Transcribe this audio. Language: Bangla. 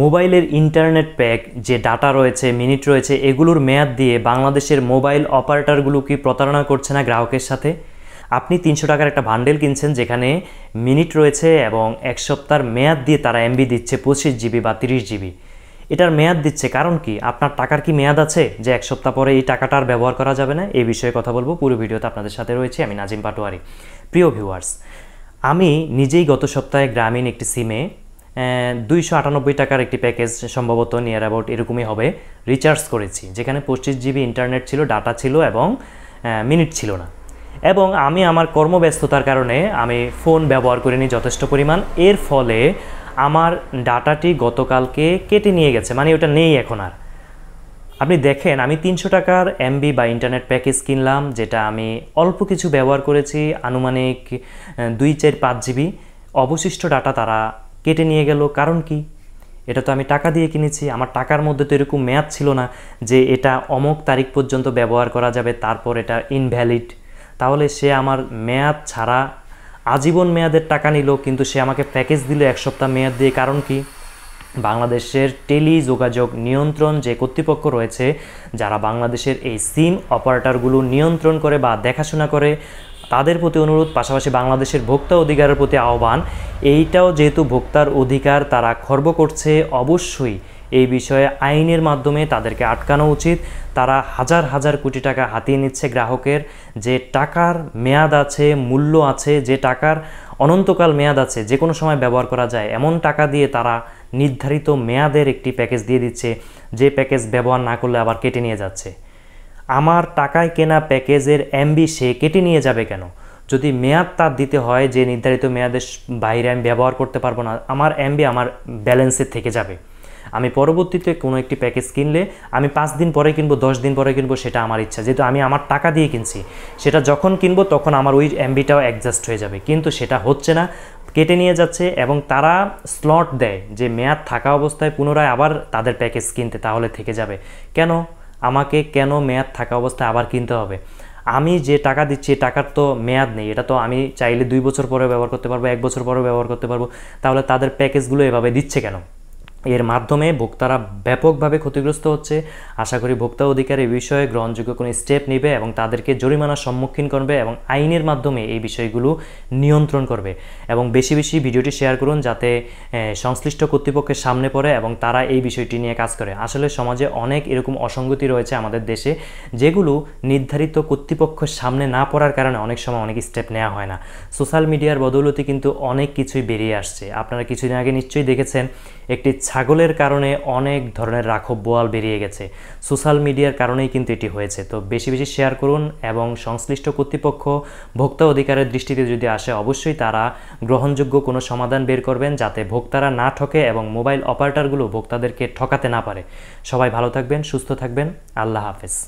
মোবাইলের ইন্টারনেট প্যাক যে ডাটা রয়েছে মিনিট রয়েছে এগুলোর মেয়াদ দিয়ে বাংলাদেশের মোবাইল অপারেটারগুলো কি প্রতারণা করছে না গ্রাহকের সাথে আপনি তিনশো টাকার একটা বান্ডেল কিনছেন যেখানে মিনিট রয়েছে এবং এক সপ্তাহের মেয়াদ দিয়ে তারা এমবি দিচ্ছে পঁচিশ জিবি বা তিরিশ জিবি এটার মেয়াদ দিচ্ছে কারণ কি আপনার টাকার কি মেয়াদ আছে যে এক সপ্তাহ পরে এই টাকাটা আর ব্যবহার করা যাবে না এই বিষয়ে কথা বলবো পুরো ভিডিওতে আপনাদের সাথে রয়েছে আমি নাজিম পাটোয়ারি প্রিয় ভিউয়ার্স আমি নিজেই গত সপ্তাহে গ্রামীণ একটি সিমে দুইশো আটানব্বই টাকার একটি প্যাকেজ সম্ভবত নিয়ার অ্যাবাউট এরকমই হবে রিচার্জ করেছি যেখানে পঁচিশ জিবি ইন্টারনেট ছিল ডাটা ছিল এবং মিনিট ছিল না এবং আমি আমার কর্মব্যস্ততার কারণে আমি ফোন ব্যবহার করিনি যথেষ্ট পরিমাণ এর ফলে আমার ডাটাটি গতকালকে কেটে নিয়ে গেছে মানে ওটা নেই এখন আর আপনি দেখেন আমি তিনশো টাকার এমবি বা ইন্টারনেট প্যাকেজ কিনলাম যেটা আমি অল্প কিছু ব্যবহার করেছি আনুমানিক দুই চার পাঁচ জিবি অবশিষ্ট ডাটা তারা কেটে নিয়ে গেল কারণ কি এটা তো আমি টাকা দিয়ে কিনেছি আমার টাকার মধ্যে তো এরকম মেয়াদ ছিল না যে এটা অমক তারিখ পর্যন্ত ব্যবহার করা যাবে তারপর এটা ইনভ্যালিড তাহলে সে আমার মেয়াদ ছাড়া আজীবন মেয়াদের টাকা নিল কিন্তু সে আমাকে প্যাকেজ দিল এক সপ্তাহ মেয়াদ দিয়ে কারণ কি বাংলাদেশের টেলি যোগাযোগ নিয়ন্ত্রণ যে কর্তৃপক্ষ রয়েছে যারা বাংলাদেশের এই সিম অপারেটরগুলো নিয়ন্ত্রণ করে বা দেখাশোনা করে তাদের প্রতি অনুরোধ পাশাপাশি বাংলাদেশের ভোক্তা অধিকারের প্রতি আহ্বান এইটাও যেহেতু ভোক্তার অধিকার তারা খর্ব করছে অবশ্যই এই বিষয়ে আইনের মাধ্যমে তাদেরকে আটকানো উচিত তারা হাজার হাজার কোটি টাকা হাতিয়ে নিচ্ছে গ্রাহকের যে টাকার মেয়াদ আছে মূল্য আছে যে টাকার অনন্তকাল মেয়াদ আছে যে কোনো সময় ব্যবহার করা যায় এমন টাকা দিয়ে তারা নির্ধারিত মেয়াদের একটি প্যাকেজ দিয়ে দিচ্ছে যে প্যাকেজ ব্যবহার না করলে আবার কেটে নিয়ে যাচ্ছে আমার টাকায় কেনা প্যাকেজের এমবি সে কেটে নিয়ে যাবে কেন যদি মেয়াদ তার দিতে হয় যে নির্ধারিত মেয়াদের বাইরে আমি ব্যবহার করতে পারবো না আমার এমবি আমার ব্যালেন্সে থেকে যাবে আমি পরবর্তীতে কোনো একটি প্যাকেজ কিনলে আমি পাঁচ দিন পরে কিনবো দশ দিন পরে কিনবো সেটা আমার ইচ্ছা যেহেতু আমি আমার টাকা দিয়ে কিনছি সেটা যখন কিনবো তখন আমার ওই এমবিটাও অ্যাডজাস্ট হয়ে যাবে কিন্তু সেটা হচ্ছে না কেটে নিয়ে যাচ্ছে এবং তারা স্লট দেয় যে মেয়াদ থাকা অবস্থায় পুনরায় আবার তাদের প্যাকেজ কিনতে তাহলে থেকে যাবে কেন আমাকে কেন মেয়াদ থাকা অবস্থায় আবার কিনতে হবে আমি যে টাকা দিচ্ছি টাকার তো মেয়াদ নেই এটা তো আমি চাইলে দুই বছর পরেও ব্যবহার করতে পারবো এক বছর পরেও ব্যবহার করতে পারবো তাহলে তাদের প্যাকেজগুলো এভাবে দিচ্ছে কেন এর মাধ্যমে ভোক্তারা ব্যাপকভাবে ক্ষতিগ্রস্ত হচ্ছে আশা করি ভোক্তা অধিকার এই বিষয়ে গ্রহণযোগ্য কোনো স্টেপ নেবে এবং তাদেরকে জরিমানার সম্মুখীন করবে এবং আইনের মাধ্যমে এই বিষয়গুলো নিয়ন্ত্রণ করবে এবং বেশি বেশি ভিডিওটি শেয়ার করুন যাতে সংশ্লিষ্ট কর্তৃপক্ষের সামনে পড়ে এবং তারা এই বিষয়টি নিয়ে কাজ করে আসলে সমাজে অনেক এরকম অসঙ্গতি রয়েছে আমাদের দেশে যেগুলো নির্ধারিত কর্তৃপক্ষের সামনে না পড়ার কারণে অনেক সময় অনেক স্টেপ নেওয়া হয় না সোশ্যাল মিডিয়ার বদৌলতি কিন্তু অনেক কিছুই বেরিয়ে আসছে আপনারা কিছুদিন আগে নিশ্চয়ই দেখেছেন একটি ছাগলের কারণে অনেক ধরনের রাখব বোয়াল বেরিয়ে গেছে সোশ্যাল মিডিয়ার কারণেই কিন্তু এটি হয়েছে তো বেশি বেশি শেয়ার করুন এবং সংশ্লিষ্ট কর্তৃপক্ষ ভোক্তা অধিকারের দৃষ্টিতে যদি আসে অবশ্যই তারা গ্রহণযোগ্য কোনো সমাধান বের করবেন যাতে ভোক্তারা না ঠকে এবং মোবাইল অপারেটারগুলো ভোক্তাদেরকে ঠকাতে না পারে সবাই ভালো থাকবেন সুস্থ থাকবেন আল্লাহ হাফেজ